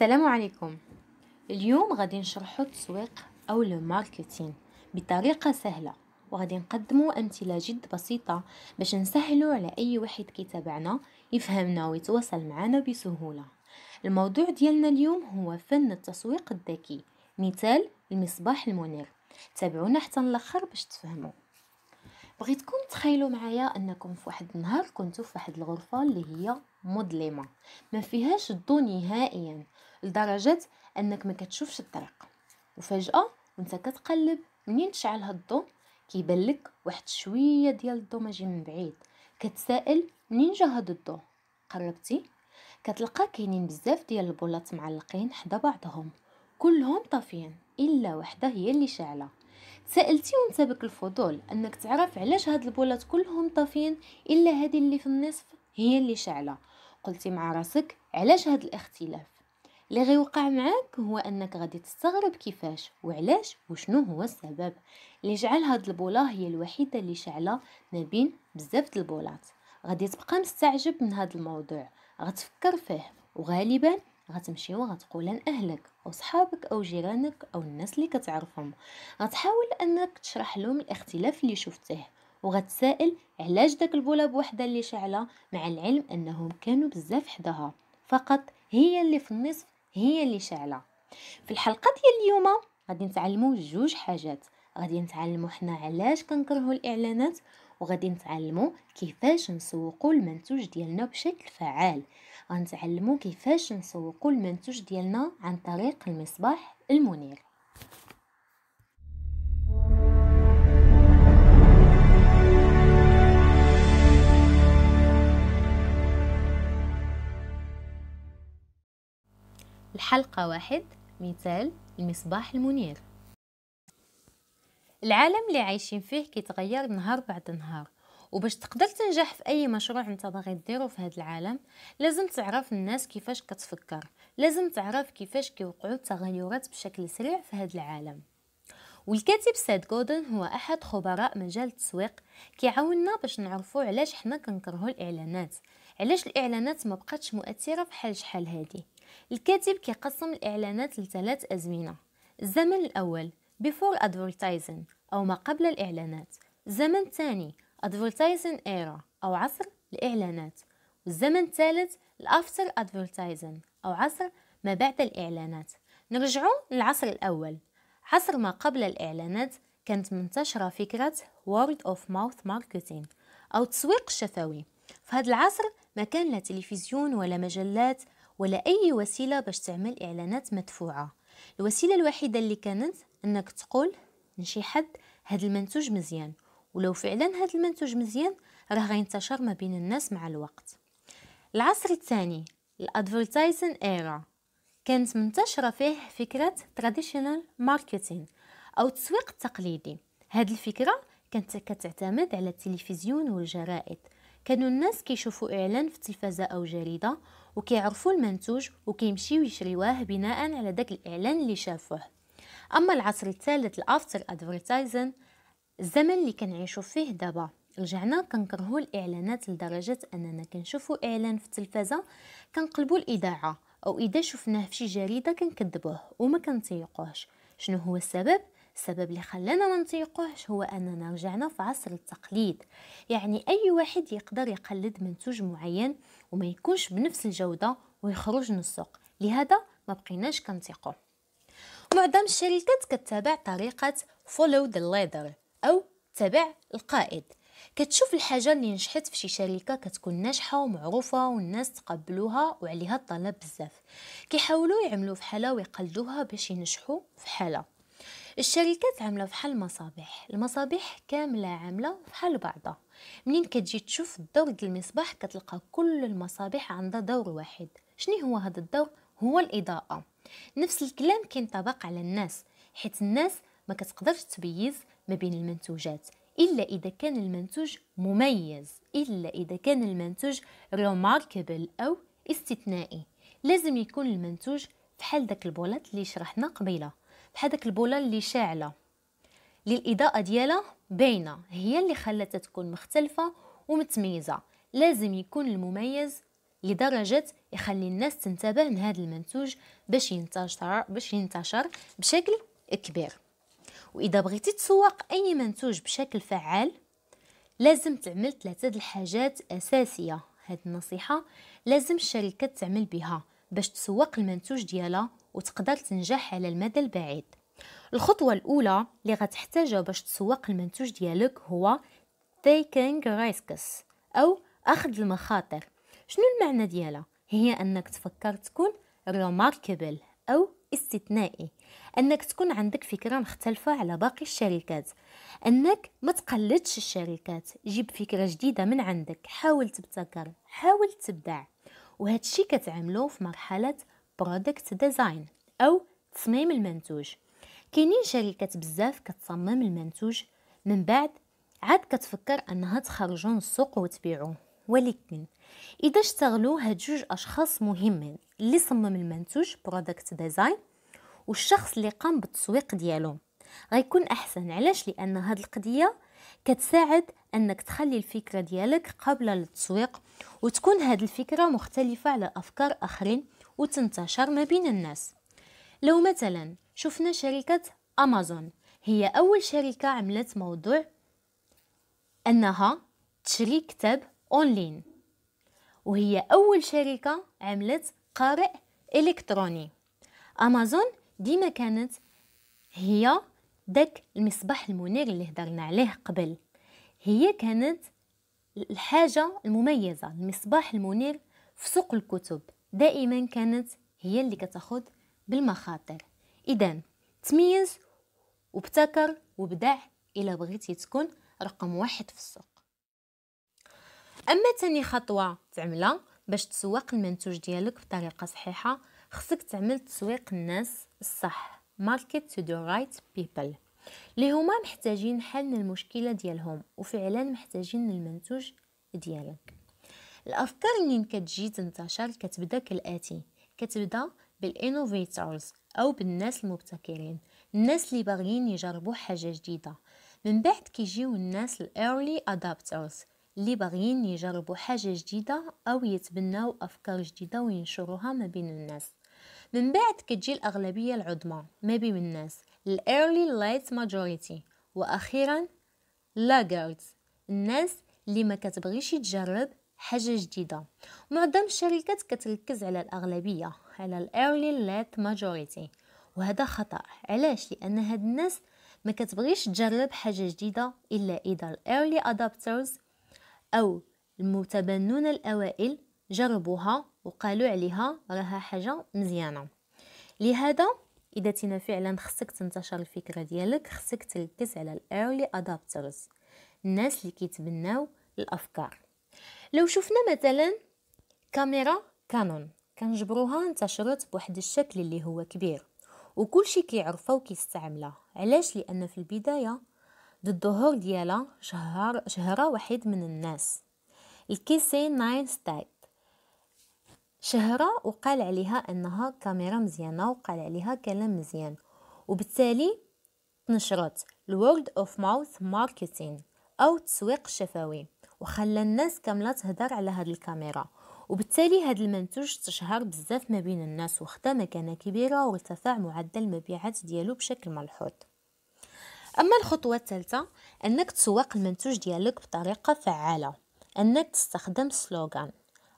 السلام عليكم اليوم غادي نشرحوا التسويق او الماركتين بطريقه سهله وغادي نقدموا امثله جد بسيطه باش نسهلوا على اي واحد كيتابعنا يفهمنا ويتواصل معنا بسهوله الموضوع ديالنا اليوم هو فن التسويق الذكي مثال المصباح المنير تابعونا حتى الاخر باش تفهموا بغيتكم تخيلوا معايا انكم في واحد النهار كنتو في واحد الغرفه اللي هي مظلمه ما فيهاش الضوء نهائيا لدرجه انك ما كتشوفش الطريق وفجاه وانت كتقلب منين تشعل الضو كيبان لك واحد شويه ديال الضو ماجي من بعيد كتسائل منين جا هاد الضو قربتي كتلقى كاينين بزاف ديال البولات معلقين حدا بعضهم كلهم طافيين الا وحده هي اللي شاعله سالتي بك الفضول انك تعرف علاش هاد البولات كلهم طافيين الا هذه اللي في النصف هي اللي شاعله قلتي مع راسك علاش هاد الاختلاف اللي غيوقع معاك هو انك غادي تستغرب كيفاش وعلاش وشنو هو السبب اللي جعل هاد البوله هي الوحيده اللي شاعله ما بين بزاف البولات غادي تبقى مستعجب من هاد الموضوع غتفكر فيه وغالبا غتمشي وغتقول لاهلك او صحابك او جيرانك او الناس اللي كتعرفهم غتحاول انك تشرح لهم الاختلاف اللي شفتيه وغتسائل علاش داك البوله بوحدها اللي شاعله مع العلم انهم كانوا بزاف حداها فقط هي اللي في النصف هي اللي شاعله في الحلقه ديال اليوم غادي نتعلمو جوج حاجات غادي نتعلمو حنا علاش كنكرهو الاعلانات وغادي نتعلمو كيفاش نسوقو المنتوج ديالنا بشكل فعال غنتعلمو كيفاش نسوقو المنتوج ديالنا عن طريق المصباح المنير الحلقة واحد مثال المصباح المنير العالم اللي عايشين فيه كيتغير نهار بعد نهار وباش تقدر تنجح في اي مشروع انت باغي ديرو في هذا العالم لازم تعرف الناس كيفاش كتفكر لازم تعرف كيفاش كيوقعوا التغيرات بشكل سريع في هذا العالم والكاتب ساد جودن هو احد خبراء مجال التسويق كيعاوننا باش نعرفوا علاش حنا كنكرهوا الاعلانات علاش الاعلانات ما بقاتش مؤثره بحال شحال هذه الكاتب كيقسم الإعلانات لثلاث أزمنة الزمن الأول بيفور ادفرتايزن أو ما قبل الإعلانات الزمن الثاني ادفرتايزن ايرا أو عصر الإعلانات والزمن الثالث الأفتر ادفرتايزن أو عصر ما بعد الإعلانات نرجعو للعصر الأول عصر ما قبل الإعلانات كانت منتشرة فكرة وورد اوف ماوث ماركتينغ أو التسويق الشفوي في هذا العصر ما كان لا تلفزيون ولا مجلات ولا أي وسيلة باش تعمل إعلانات مدفوعة الوسيلة الوحيدة اللي كانت أنك تقول لشي حد هاد المنتوج مزيان ولو فعلا هاد المنتوج مزيان راه غينتشر ما بين الناس مع الوقت العصر الثاني الادفيرتايزن ايرا كانت منتشره فيه فكره تراديشنال ماركتينغ او التسويق التقليدي هاد الفكره كانت كتعتمد على التلفزيون والجرائد كانوا الناس كيشوفوا اعلان في التلفزه او جريده وكيعرفوا المنتوج وكيمشيو يشريوه بناء على داك الاعلان اللي شافوه اما العصر الثالث الافتر ادفرتايزن الزمن اللي كنعيشو فيه دابا رجعنا كنكرهو الاعلانات لدرجه اننا كنشوفو اعلان في التلفازه كنقلبو الاذاعه او اذا شفناه في شي جريده كنكذبوه وما كنطيقوهش شنو هو السبب السبب اللي خلانا ما نطيقوهش هو اننا رجعنا في عصر التقليد يعني اي واحد يقدر يقلد منتوج معين وما يكونش بنفس الجوده ويخرج من السوق لهذا ما بقيناش كنثقوا معظم الشركات كتتابع طريقه فولو ذا ليدر او تبع القائد كتشوف الحاجه اللي نجحت في شي شركه كتكون ناجحه ومعروفه والناس تقبلوها وعليها الطلب بزاف كيحاولوا يعملوا حاله ويقلدوها باش ينجحوا حاله الشركات عامله فحال المصابيح المصابيح كامله عامله فحال بعضها منين كتجي تشوف الدور ديال المصباح كتلقى كل المصابيح عندها دور واحد شنو هو هذا الدور هو الاضاءه نفس الكلام كينطبق على الناس حيت الناس ما كتقدرش تبيز ما بين المنتوجات الا اذا كان المنتوج مميز الا اذا كان المنتوج ريماركبل او استثنائي لازم يكون المنتوج فحال داك البولات اللي شرحنا قبيله بحال داك البوله اللي شاعله اللي الاضاءه ديالها باينه هي اللي خلاتها تكون مختلفه ومتميزه لازم يكون المميز لدرجه يخلي الناس تنتبه لهذا المنتوج باش ينتشر باش ينتشر بشكل كبير واذا بغيتي تسوق اي منتوج بشكل فعال لازم تعمل ثلاثه الحاجات اساسيه هاد النصيحه لازم الشركه تعمل بها باش تسوق المنتوج ديالها وتقدر تنجح على المدى البعيد الخطوة الأولى اللي غتحتاجها باش تسوق المنتوج ديالك هو taking risks أو أخذ المخاطر شنو المعنى ديالها؟ هي أنك تفكر تكون remarkable أو استثنائي أنك تكون عندك فكرة مختلفة على باقي الشركات أنك ما تقلدش الشركات جيب فكرة جديدة من عندك حاول تبتكر حاول تبدع وهذا الشيء كتعملوه في مرحلة برودكت ديزاين او تصميم المنتوج كاينين شركات بزاف كتصمم المنتوج من بعد عاد كتفكر انها تخرجو للسوق وتبيعو ولكن اذا اشتغلوا هاد جوج اشخاص مهمين اللي صمم المنتوج برودكت ديزاين والشخص اللي قام بالتسويق ديالو غيكون احسن علاش لان هاد القضيه كتساعد انك تخلي الفكره ديالك قابله للتسويق وتكون هاد الفكره مختلفه على افكار اخرين وتنتشر ما بين الناس لو مثلا شفنا شركة أمازون هي أول شركة عملت موضوع أنها تشري كتاب أونلين وهي أول شركة عملت قارئ إلكتروني أمازون ديما كانت هي داك المصباح المنير اللي هضرنا عليه قبل هي كانت الحاجة المميزة المصباح المنير في سوق الكتب دائما كانت هي اللي كتاخد بالمخاطر اذا تميز وابتكر وابدع الا بغيتي تكون رقم واحد في السوق اما تاني خطوه تعملها باش تسوق المنتوج ديالك بطريقه صحيحه خصك تعمل تسويق الناس الصح ماركت تو دو رايت بيبل اللي هما محتاجين حل المشكله ديالهم وفعلا محتاجين المنتوج ديالك الافكار اللي كتجي تنتشر كتبدا كالاتي كتبدا بالانوفيتورز او بالناس المبتكرين الناس اللي باغيين يجربوا حاجه جديده من بعد كيجيو الناس الايرلي ادابترز اللي باغيين يجربوا حاجه جديده او يتبناو افكار جديده وينشروها ما بين الناس من بعد كتجي الاغلبيه العظمى ما بين الناس الايرلي لايت ماجوريتي واخيرا لاغيردز الناس اللي ما كتبغيش تجرب حاجة جديدة معظم الشركات كتركز على الأغلبية على الايرلي ليت ماجوريتي وهذا خطأ علاش لأن هاد الناس ما كتبغيش تجرب حاجة جديدة إلا إذا الايرلي ادابترز أو المتبنون الأوائل جربوها وقالوا عليها راها حاجة مزيانة لهذا إذا تينا فعلا خصك تنتشر الفكرة ديالك خصك تركز على الايرلي ادابترز الناس اللي كيتبناو الأفكار لو شفنا مثلا كاميرا كانون كنجبروها انتشرت بواحد الشكل اللي هو كبير شي كيعرفها وكيستعمله علاش لان في البدايه الظهور ديالها شهر شهرة واحد من الناس الكيسي ناين ستايب شهرة وقال عليها انها كاميرا مزيانه وقال عليها كلام مزيان وبالتالي تنشرت الورد اوف ماوث ماركتين او التسويق الشفوي وخلى الناس كامله تهدر على هاد الكاميرا وبالتالي هاد المنتوج تشهر بزاف ما بين الناس وخدا مكانه كبيره وارتفع معدل المبيعات ديالو بشكل ملحوظ اما الخطوه الثالثه انك تسوق المنتوج ديالك بطريقه فعاله انك تستخدم سلوغان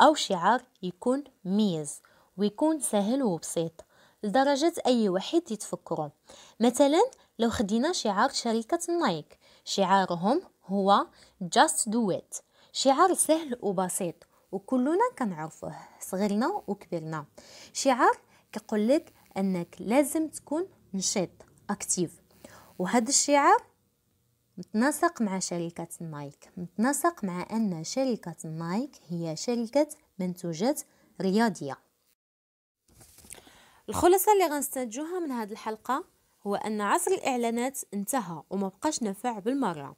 او شعار يكون ميز ويكون سهل وبسيط لدرجة أي واحد يتفكره مثلا لو خدينا شعار شركة نايك شعارهم هو just do it شعار سهل وبسيط وكلنا كنعرفوه صغيرنا وكبرنا شعار كيقول لك انك لازم تكون نشيط اكتيف وهذا الشعار متناسق مع شركة نايك متناسق مع أن شركة نايك هي شركة منتوجات رياضية الخلاصة اللي غنستنتجوها من هذه الحلقة هو أن عصر الإعلانات انتهى وما بقاش نفع بالمرة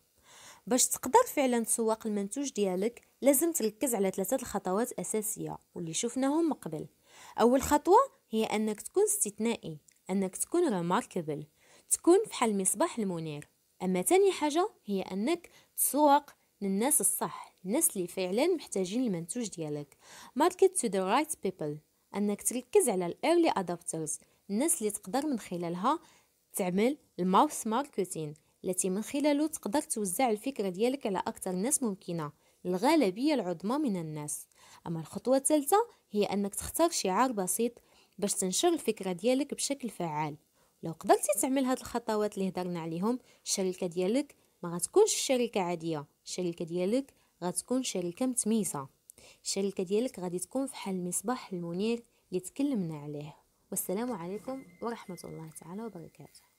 باش تقدر فعلا تسوق المنتوج ديالك لازم تركز على ثلاثه الخطوات اساسيه واللي شفناهم من قبل اول خطوه هي انك تكون استثنائي انك تكون ريماركبل تكون حال مصباح المنير اما تاني حاجه هي انك تسوق للناس الصح الناس اللي فعلا محتاجين المنتوج ديالك ماركت تو ذا رايت بيبل انك تركز على الايرلي ادابترز الناس اللي تقدر من خلالها تعمل الماوس ماركتين التي من خلاله تقدر توزع الفكرة ديالك على أكثر ناس ممكنة الغالبية العظمى من الناس أما الخطوة الثالثة هي أنك تختار شعار بسيط باش تنشر الفكرة ديالك بشكل فعال لو قدرتي تعمل هاد الخطوات اللي هدرنا عليهم الشركة ديالك ما غتكونش شركة عادية الشركة ديالك غتكون شركة متميسة الشركة ديالك غادي تكون في حال مصباح المنير اللي تكلمنا عليه والسلام عليكم ورحمة الله تعالى وبركاته